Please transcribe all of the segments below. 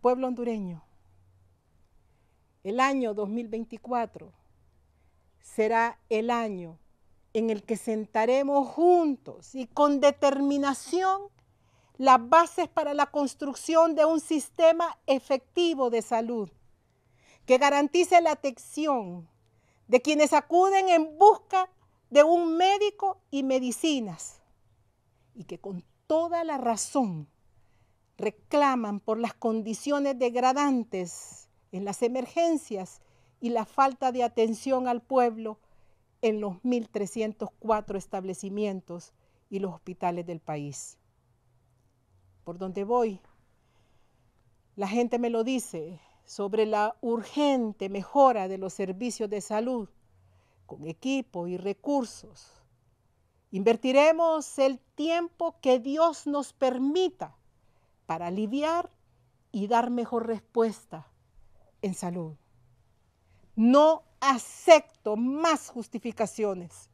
Pueblo hondureño, el año 2024 será el año en el que sentaremos juntos y con determinación las bases para la construcción de un sistema efectivo de salud que garantice la atención de quienes acuden en busca de un médico y medicinas y que con toda la razón reclaman por las condiciones degradantes en las emergencias y la falta de atención al pueblo en los 1.304 establecimientos y los hospitales del país. Por dónde voy, la gente me lo dice sobre la urgente mejora de los servicios de salud con equipo y recursos. Invertiremos el tiempo que Dios nos permita para aliviar y dar mejor respuesta en salud. No acepto más justificaciones.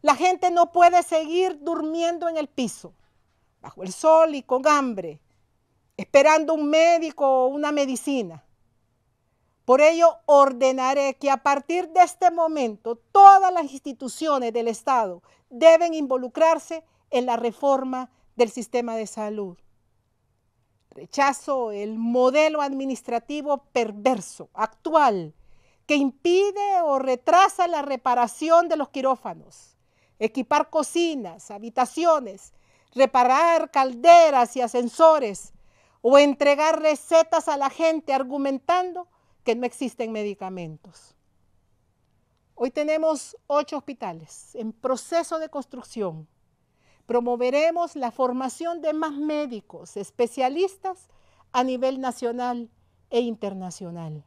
La gente no puede seguir durmiendo en el piso, bajo el sol y con hambre, esperando un médico o una medicina. Por ello ordenaré que a partir de este momento todas las instituciones del Estado deben involucrarse en la reforma del sistema de salud. Rechazo el modelo administrativo perverso, actual, que impide o retrasa la reparación de los quirófanos. Equipar cocinas, habitaciones, reparar calderas y ascensores o entregar recetas a la gente argumentando que no existen medicamentos. Hoy tenemos ocho hospitales en proceso de construcción Promoveremos la formación de más médicos especialistas a nivel nacional e internacional.